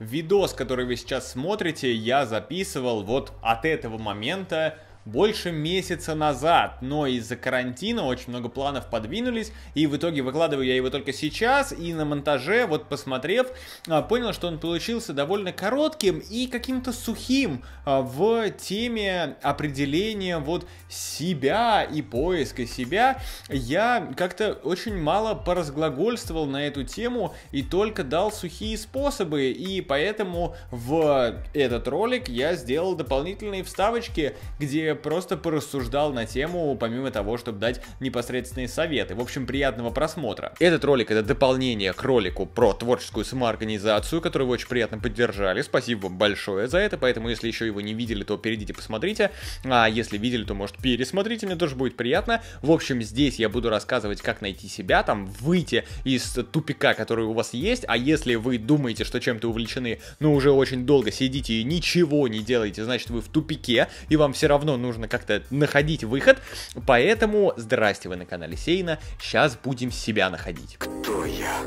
Видос, который вы сейчас смотрите, я записывал вот от этого момента больше месяца назад, но из-за карантина очень много планов подвинулись, и в итоге выкладываю я его только сейчас, и на монтаже, вот посмотрев, а, понял, что он получился довольно коротким и каким-то сухим а, в теме определения вот себя и поиска себя. Я как-то очень мало поразглагольствовал на эту тему и только дал сухие способы, и поэтому в этот ролик я сделал дополнительные вставочки, где просто порассуждал на тему, помимо того, чтобы дать непосредственные советы. В общем, приятного просмотра. Этот ролик это дополнение к ролику про творческую самоорганизацию, которую вы очень приятно поддержали. Спасибо вам большое за это, поэтому если еще его не видели, то перейдите посмотрите. А если видели, то может пересмотрите, мне тоже будет приятно. В общем, здесь я буду рассказывать, как найти себя, там выйти из тупика, который у вас есть. А если вы думаете, что чем-то увлечены, но уже очень долго сидите и ничего не делаете, значит вы в тупике, и вам все равно нужно как-то находить выход, поэтому здрасте вы на канале Сейна, сейчас будем себя находить. Кто я?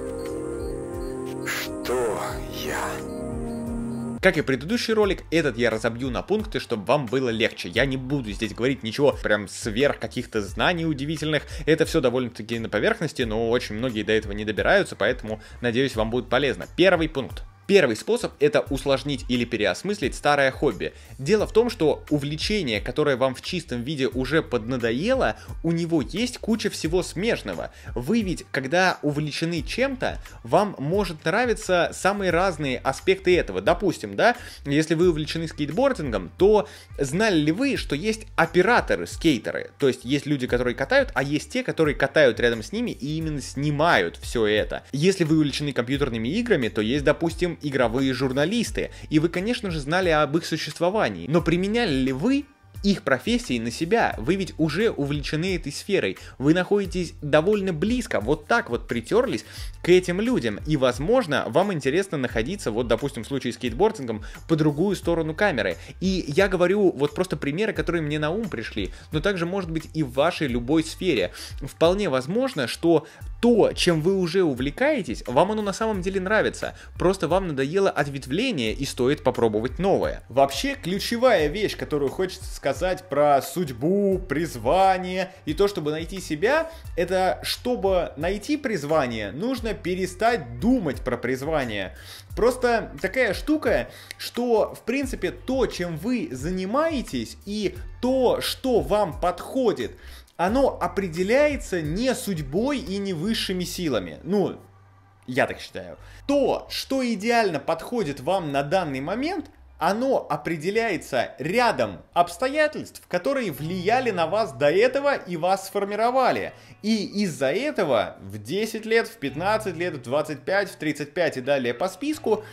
Что я? Как и предыдущий ролик, этот я разобью на пункты, чтобы вам было легче. Я не буду здесь говорить ничего прям сверх каких-то знаний удивительных. Это все довольно-таки на поверхности, но очень многие до этого не добираются, поэтому надеюсь вам будет полезно. Первый пункт. Первый способ – это усложнить или переосмыслить старое хобби. Дело в том, что увлечение, которое вам в чистом виде уже поднадоело, у него есть куча всего смежного. Вы ведь, когда увлечены чем-то, вам может нравиться самые разные аспекты этого. Допустим, да, если вы увлечены скейтбордингом, то знали ли вы, что есть операторы, скейтеры? То есть есть люди, которые катают, а есть те, которые катают рядом с ними и именно снимают все это. Если вы увлечены компьютерными играми, то есть, допустим, игровые журналисты, и вы, конечно же, знали об их существовании, но применяли ли вы их профессии на себя. Вы ведь уже увлечены этой сферой. Вы находитесь довольно близко, вот так вот притерлись к этим людям. И, возможно, вам интересно находиться, вот, допустим, в случае с скейтбордингом, по другую сторону камеры. И я говорю вот просто примеры, которые мне на ум пришли, но также, может быть, и в вашей любой сфере. Вполне возможно, что то, чем вы уже увлекаетесь, вам оно на самом деле нравится, просто вам надоело ответвление и стоит попробовать новое. Вообще, ключевая вещь, которую хочется сказать про судьбу, призвание и то, чтобы найти себя, это чтобы найти призвание, нужно перестать думать про призвание. Просто такая штука, что, в принципе, то, чем вы занимаетесь и то, что вам подходит, оно определяется не судьбой и не высшими силами. Ну, я так считаю. То, что идеально подходит вам на данный момент, оно определяется рядом обстоятельств, которые влияли на вас до этого и вас сформировали. И из-за этого в 10 лет, в 15 лет, в 25, в 35 и далее по списку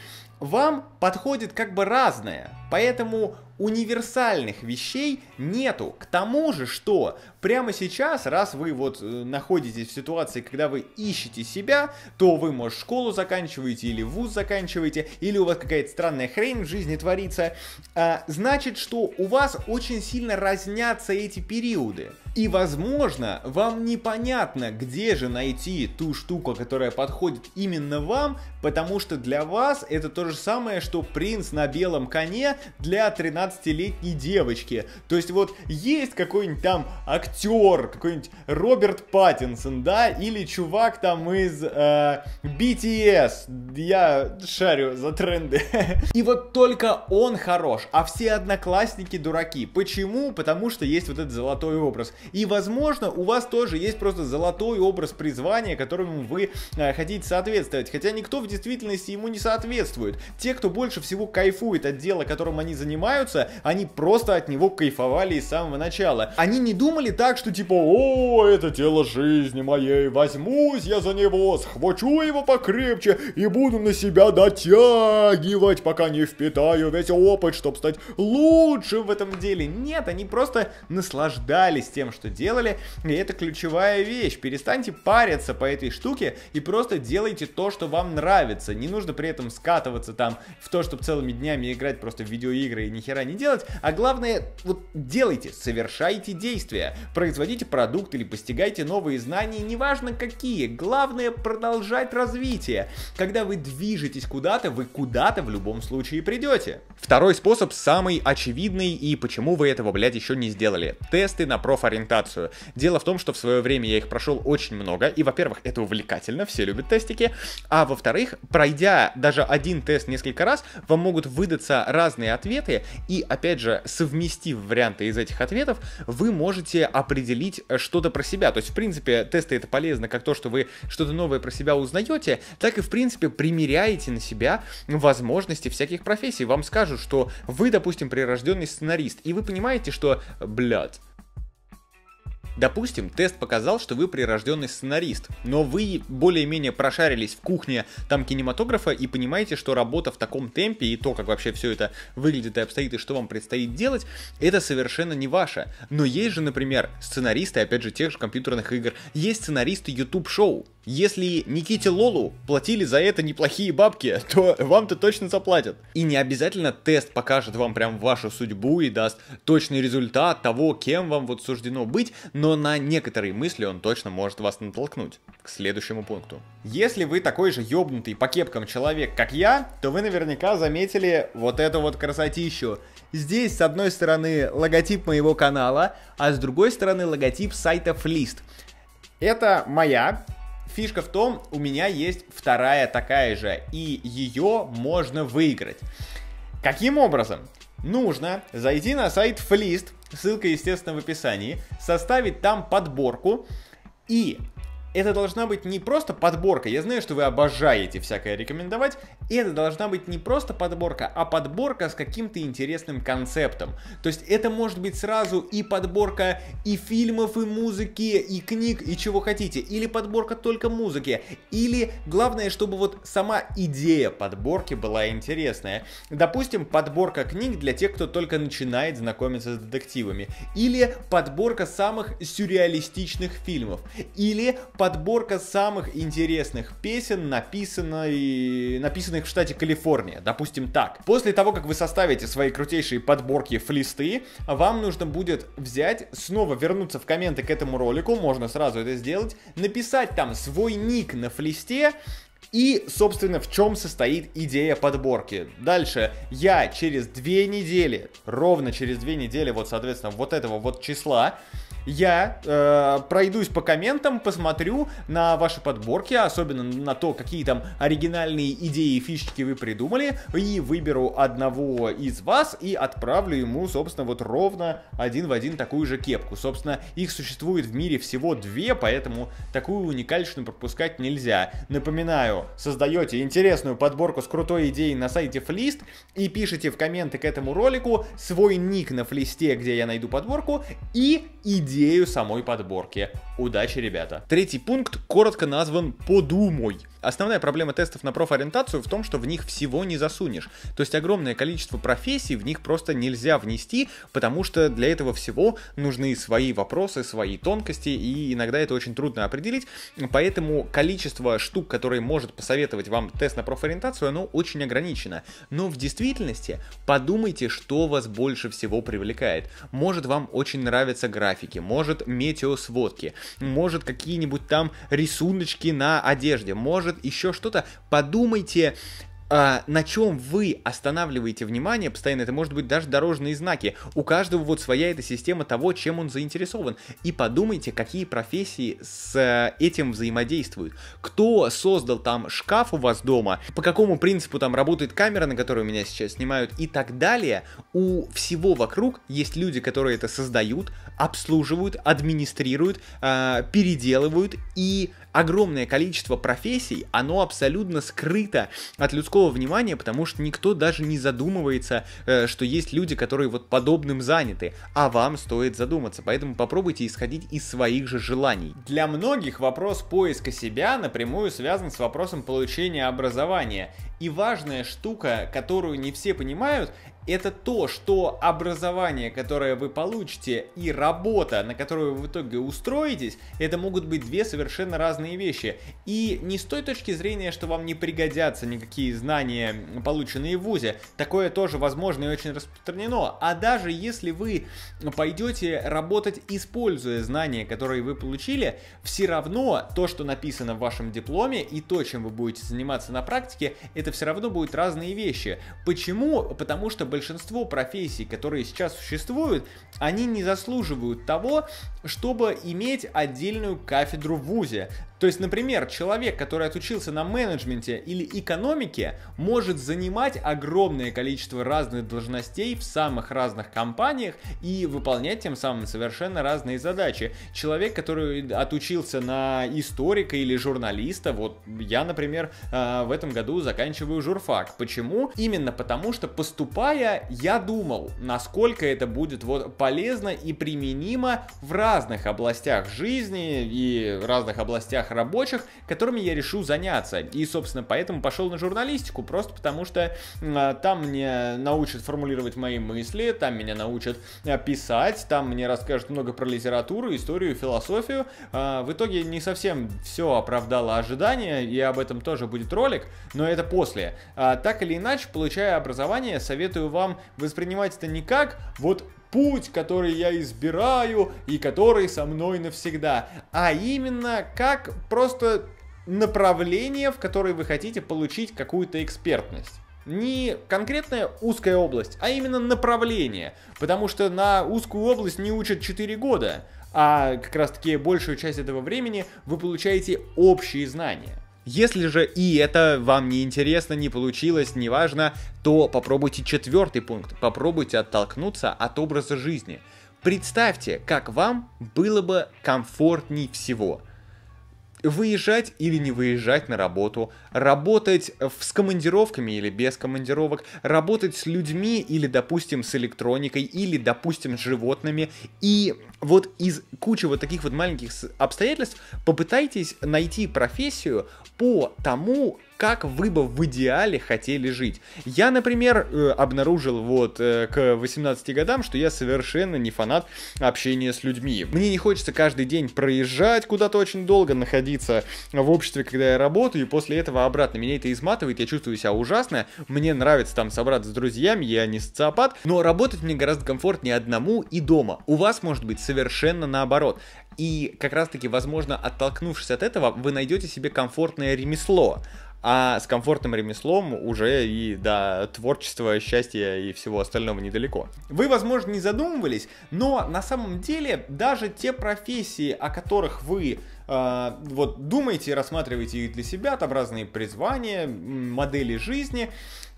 вам подходит как бы разное. Поэтому универсальных вещей нету. К тому же, что прямо сейчас, раз вы вот э, находитесь в ситуации, когда вы ищете себя, то вы, может, школу заканчиваете или вуз заканчиваете, или у вас какая-то странная хрень в жизни творится, а, значит, что у вас очень сильно разнятся эти периоды. И, возможно, вам непонятно, где же найти ту штуку, которая подходит именно вам, потому что для вас это то же самое, что принц на белом коне для 13 15-летней девочки. То есть вот есть какой-нибудь там актер, какой-нибудь Роберт Паттинсон, да, или чувак там из э, BTS, я шарю за тренды. И вот только он хорош, а все одноклассники дураки. Почему? Потому что есть вот этот золотой образ. И, возможно, у вас тоже есть просто золотой образ призвания, которому вы э, хотите соответствовать. Хотя никто в действительности ему не соответствует. Те, кто больше всего кайфует от дела, которым они занимаются, нравится, они просто от него кайфовали с самого начала. Они не думали так, что типа, о, это тело жизни моей, возьмусь я за него, схвачу его покрепче и буду на себя дотягивать, пока не впитаю весь опыт, чтобы стать лучшим в этом деле. Нет, они просто наслаждались тем, что делали, и это ключевая вещь. Перестаньте париться по этой штуке и просто делайте то, что вам нравится. Не нужно при этом скатываться там в то, чтобы целыми днями играть просто в видеоигры и нихера не не делать, а главное, вот делайте, совершайте действия, производите продукт или постигайте новые знания, неважно какие, главное продолжать развитие. Когда вы движетесь куда-то, вы куда-то в любом случае придете. Второй способ самый очевидный и почему вы этого, блядь, еще не сделали. Тесты на профориентацию. Дело в том, что в свое время я их прошел очень много, и, во-первых, это увлекательно, все любят тестики, а во-вторых, пройдя даже один тест несколько раз, вам могут выдаться разные ответы, и опять же, совместив варианты из этих ответов, вы можете определить э, что-то про себя. То есть, в принципе, тесты это полезно как то, что вы что-то новое про себя узнаете, так и, в принципе, примеряете на себя возможности всяких профессий. Вам скажут, что вы, допустим, прирожденный сценарист, и вы понимаете, что, блядь, Допустим, тест показал, что вы прирожденный сценарист, но вы более-менее прошарились в кухне там кинематографа и понимаете, что работа в таком темпе и то, как вообще все это выглядит и обстоит, и что вам предстоит делать, это совершенно не ваше. Но есть же, например, сценаристы, опять же, тех же компьютерных игр, есть сценаристы YouTube-шоу. Если Никите Лолу платили за это неплохие бабки, то вам-то точно заплатят. И не обязательно тест покажет вам прям вашу судьбу и даст точный результат того, кем вам вот суждено быть, но но на некоторые мысли он точно может вас натолкнуть. К следующему пункту. Если вы такой же ёбнутый по кепкам человек, как я, то вы наверняка заметили вот эту вот красотищу. Здесь, с одной стороны, логотип моего канала, а с другой стороны, логотип сайта Флист. Это моя Фишка в том, у меня есть вторая такая же, и ее можно выиграть. Каким образом? Нужно зайти на сайт Flist, ссылка, естественно, в описании, составить там подборку и это должна быть не просто подборка. Я знаю, что вы обожаете всякое рекомендовать. Это должна быть не просто подборка, а подборка с каким-то интересным концептом. То есть это может быть сразу и подборка и фильмов, и музыки, и книг, и чего хотите. Или подборка только музыки. Или главное, чтобы вот сама идея подборки была интересная. Допустим, подборка книг для тех, кто только начинает знакомиться с детективами. Или подборка самых сюрреалистичных фильмов. Или подборка самых интересных песен, написанной, написанных в штате Калифорния. Допустим так. После того, как вы составите свои крутейшие подборки флисты, вам нужно будет взять, снова вернуться в комменты к этому ролику, можно сразу это сделать, написать там свой ник на флисте, и, собственно, в чем состоит идея подборки. Дальше, я через две недели, ровно через две недели, вот, соответственно, вот этого вот числа, я э, пройдусь по комментам, посмотрю на ваши подборки, особенно на то, какие там оригинальные идеи и фишечки вы придумали, и выберу одного из вас и отправлю ему, собственно, вот ровно один в один такую же кепку. Собственно, их существует в мире всего две, поэтому такую уникальщину пропускать нельзя. Напоминаю, создаете интересную подборку с крутой идеей на сайте Флист и пишите в комменты к этому ролику свой ник на Флисте, где я найду подборку, и идею идею самой подборки. Удачи, ребята! Третий пункт коротко назван «Подумай». Основная проблема тестов на профориентацию в том, что в них всего не засунешь. То есть огромное количество профессий в них просто нельзя внести, потому что для этого всего нужны свои вопросы, свои тонкости, и иногда это очень трудно определить. Поэтому количество штук, которые может посоветовать вам тест на профориентацию, оно очень ограничено. Но в действительности подумайте, что вас больше всего привлекает. Может вам очень нравятся графики, может метеосводки, может какие-нибудь там рисуночки на одежде, может может еще что-то. Подумайте, а, на чем вы останавливаете внимание постоянно, это может быть даже дорожные знаки. У каждого вот своя эта система того, чем он заинтересован. И подумайте, какие профессии с э, этим взаимодействуют. Кто создал там шкаф у вас дома, по какому принципу там работает камера, на которую меня сейчас снимают и так далее. У всего вокруг есть люди, которые это создают, обслуживают, администрируют, а, переделывают и огромное количество профессий, оно абсолютно скрыто от людского внимания, потому что никто даже не задумывается, э, что есть люди, которые вот подобным заняты, а вам стоит задуматься. Поэтому попробуйте исходить из своих же желаний. Для многих вопрос поиска себя напрямую связан с вопросом получения образования. И важная штука, которую не все понимают, это то, что образование, которое вы получите, и работа, на которую вы в итоге устроитесь, это могут быть две совершенно разные вещи. И не с той точки зрения, что вам не пригодятся никакие знания, полученные в ВУЗе. Такое тоже возможно и очень распространено. А даже если вы пойдете работать, используя знания, которые вы получили, все равно то, что написано в вашем дипломе, и то, чем вы будете заниматься на практике, это все равно будут разные вещи. Почему? Потому что большинство профессий, которые сейчас существуют, они не заслуживают того, чтобы иметь отдельную кафедру в ВУЗе. То есть, например, человек, который отучился на менеджменте или экономике, может занимать огромное количество разных должностей в самых разных компаниях и выполнять тем самым совершенно разные задачи. Человек, который отучился на историка или журналиста, вот я, например, э, в этом году заканчиваю журфак. Почему? Именно потому, что поступая, я думал, насколько это будет вот полезно и применимо в разных областях жизни и разных областях тех рабочих, которыми я решу заняться. И, собственно, поэтому пошел на журналистику, просто потому что э, там мне научат формулировать мои мысли, там меня научат э, писать, там мне расскажут много про литературу, историю, философию. Э, в итоге не совсем все оправдало ожидания, и об этом тоже будет ролик, но это после. Э, так или иначе, получая образование, советую вам воспринимать это не как вот путь, который я избираю и который со мной навсегда, а именно как просто направление, в которое вы хотите получить какую-то экспертность не конкретная узкая область, а именно направление. Потому что на узкую область не учат 4 года, а как раз таки большую часть этого времени вы получаете общие знания. Если же и это вам не интересно, не получилось, неважно, то попробуйте четвертый пункт. Попробуйте оттолкнуться от образа жизни. Представьте, как вам было бы комфортней всего – выезжать или не выезжать на работу, работать с командировками или без командировок, работать с людьми или, допустим, с электроникой, или, допустим, с животными. И вот из кучи вот таких вот маленьких обстоятельств попытайтесь найти профессию по тому, как вы бы в идеале хотели жить. Я, например, э, обнаружил вот э, к 18 годам, что я совершенно не фанат общения с людьми. Мне не хочется каждый день проезжать куда-то очень долго, находиться в обществе, когда я работаю, и после этого обратно. Меня это изматывает, я чувствую себя ужасно, мне нравится там собраться с друзьями, я не социопат, но работать мне гораздо комфортнее одному и дома. У вас может быть совершенно наоборот. И как раз таки, возможно, оттолкнувшись от этого, вы найдете себе комфортное ремесло. А с комфортным ремеслом уже и до творчества, счастья и всего остального недалеко. Вы, возможно, не задумывались, но на самом деле даже те профессии, о которых вы э, вот думаете, рассматриваете их для себя, там разные призвания, модели жизни,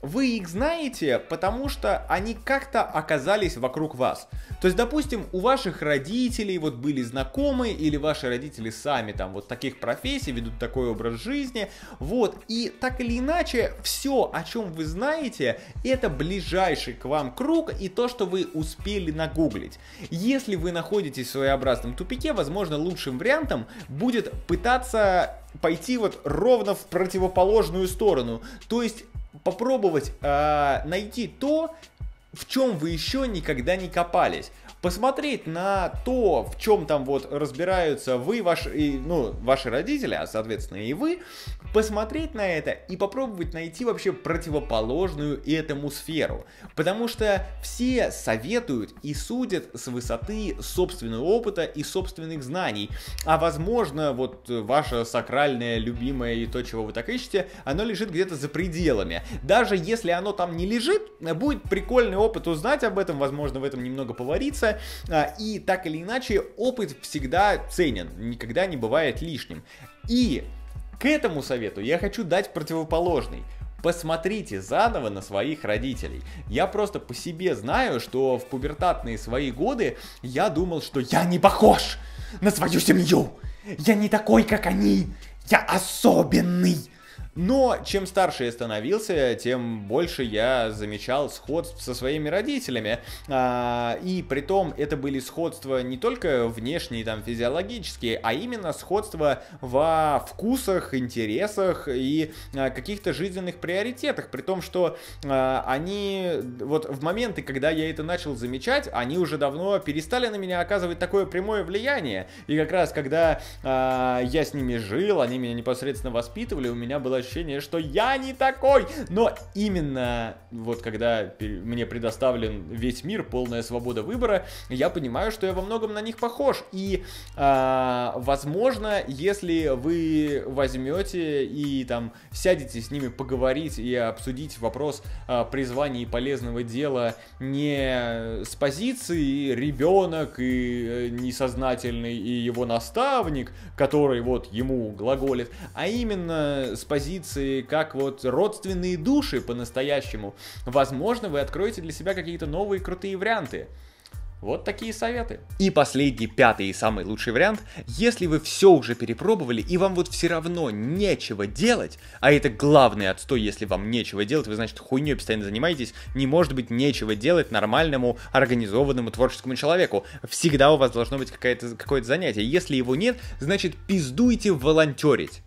вы их знаете, потому что они как-то оказались вокруг вас. То есть, допустим, у ваших родителей вот были знакомые или ваши родители сами там вот таких профессий ведут такой образ жизни. Вот, и так или иначе, все, о чем вы знаете, это ближайший к вам круг и то, что вы успели нагуглить. Если вы находитесь в своеобразном тупике, возможно, лучшим вариантом будет пытаться пойти вот ровно в противоположную сторону. То есть попробовать э, найти то, в чем вы еще никогда не копались. Посмотреть на то, в чем там вот разбираются вы, ваши, ну, ваши родители, а соответственно и вы, посмотреть на это и попробовать найти вообще противоположную этому сферу. Потому что все советуют и судят с высоты собственного опыта и собственных знаний. А возможно, вот ваше сакральное, любимое и то, чего вы так ищете, оно лежит где-то за пределами. Даже если оно там не лежит, будет прикольный опыт узнать об этом, возможно, в этом немного повариться. А, и так или иначе, опыт всегда ценен, никогда не бывает лишним. И к этому совету я хочу дать противоположный. Посмотрите заново на своих родителей. Я просто по себе знаю, что в пубертатные свои годы я думал, что я не похож на свою семью. Я не такой, как они. Я особенный. Но чем старше я становился, тем больше я замечал сходств со своими родителями. А, и при том это были сходства не только внешние, там, физиологические, а именно сходства во вкусах, интересах и а, каких-то жизненных приоритетах. При том, что а, они вот в моменты, когда я это начал замечать, они уже давно перестали на меня оказывать такое прямое влияние. И как раз когда а, я с ними жил, они меня непосредственно воспитывали, у меня было ощущение, что я не такой. Но именно вот когда мне предоставлен весь мир, полная свобода выбора, я понимаю, что я во многом на них похож. И, э, возможно, если вы возьмете и там сядете с ними поговорить и обсудить вопрос э, призвания и полезного дела не с позиции ребенок и э, несознательный и его наставник, который вот ему глаголит, а именно с позиции позиции, как вот родственные души по-настоящему, возможно, вы откроете для себя какие-то новые крутые варианты. Вот такие советы. И последний, пятый и самый лучший вариант. Если вы все уже перепробовали и вам вот все равно нечего делать, а это главный отстой, если вам нечего делать, вы, значит, хуйней постоянно занимаетесь, не может быть нечего делать нормальному, организованному, творческому человеку. Всегда у вас должно быть какое-то какое занятие. Если его нет, значит, пиздуйте волонтерить.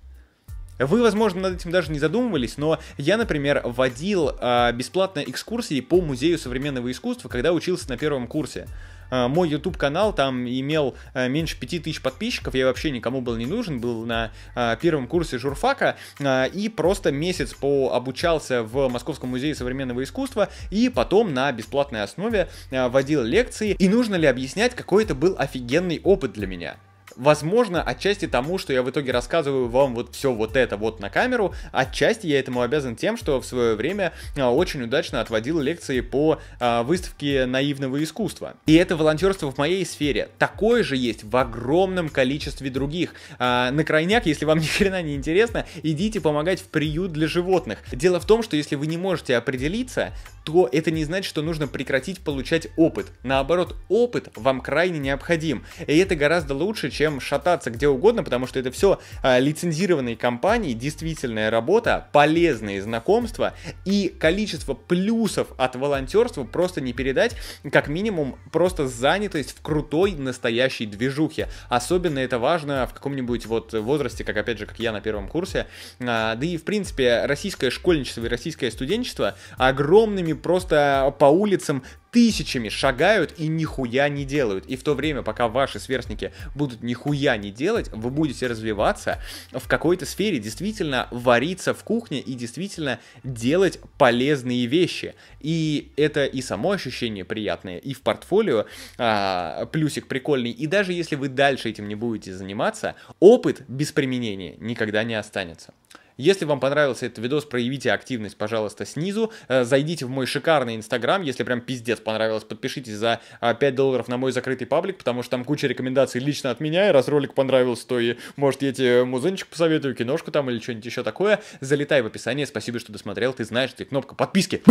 Вы, возможно, над этим даже не задумывались, но я, например, водил э, бесплатные экскурсии по музею современного искусства, когда учился на первом курсе. Э, мой YouTube канал там имел э, меньше 5000 подписчиков, я вообще никому был не нужен, был на э, первом курсе журфака э, и просто месяц пообучался в Московском музее современного искусства и потом на бесплатной основе э, водил лекции. И нужно ли объяснять, какой это был офигенный опыт для меня? Возможно, отчасти тому, что я в итоге рассказываю вам вот все вот это вот на камеру, отчасти я этому обязан тем, что в свое время а, очень удачно отводил лекции по а, выставке наивного искусства. И это волонтерство в моей сфере. Такое же есть в огромном количестве других. А, на крайняк, если вам ни хрена не интересно, идите помогать в приют для животных. Дело в том, что если вы не можете определиться, то это не значит, что нужно прекратить получать опыт. Наоборот, опыт вам крайне необходим. И это гораздо лучше, чем чем шататься где угодно, потому что это все э, а, лицензированные компании, действительная работа, полезные знакомства и количество плюсов от волонтерства просто не передать, как минимум просто занятость в крутой настоящей движухе. Особенно это важно в каком-нибудь вот возрасте, как опять же, как я на первом курсе. Э, да и в принципе российское школьничество и российское студенчество огромными просто по улицам тысячами шагают и нихуя не делают. И в то время, пока ваши сверстники будут нихуя не делать, вы будете развиваться в какой-то сфере, действительно вариться в кухне и действительно делать полезные вещи. И это и само ощущение приятное, и в портфолио а, плюсик прикольный. И даже если вы дальше этим не будете заниматься, опыт без применения никогда не останется. Если вам понравился этот видос, проявите активность, пожалуйста, снизу. Э, зайдите в мой шикарный инстаграм, если прям пиздец понравилось, подпишитесь за 5 а, долларов на мой закрытый паблик, потому что там куча рекомендаций лично от меня, и раз ролик понравился, то и, может, я тебе музынчик посоветую, киношку там или что-нибудь еще такое. Залетай в описание, спасибо, что досмотрел, ты знаешь, где кнопка подписки.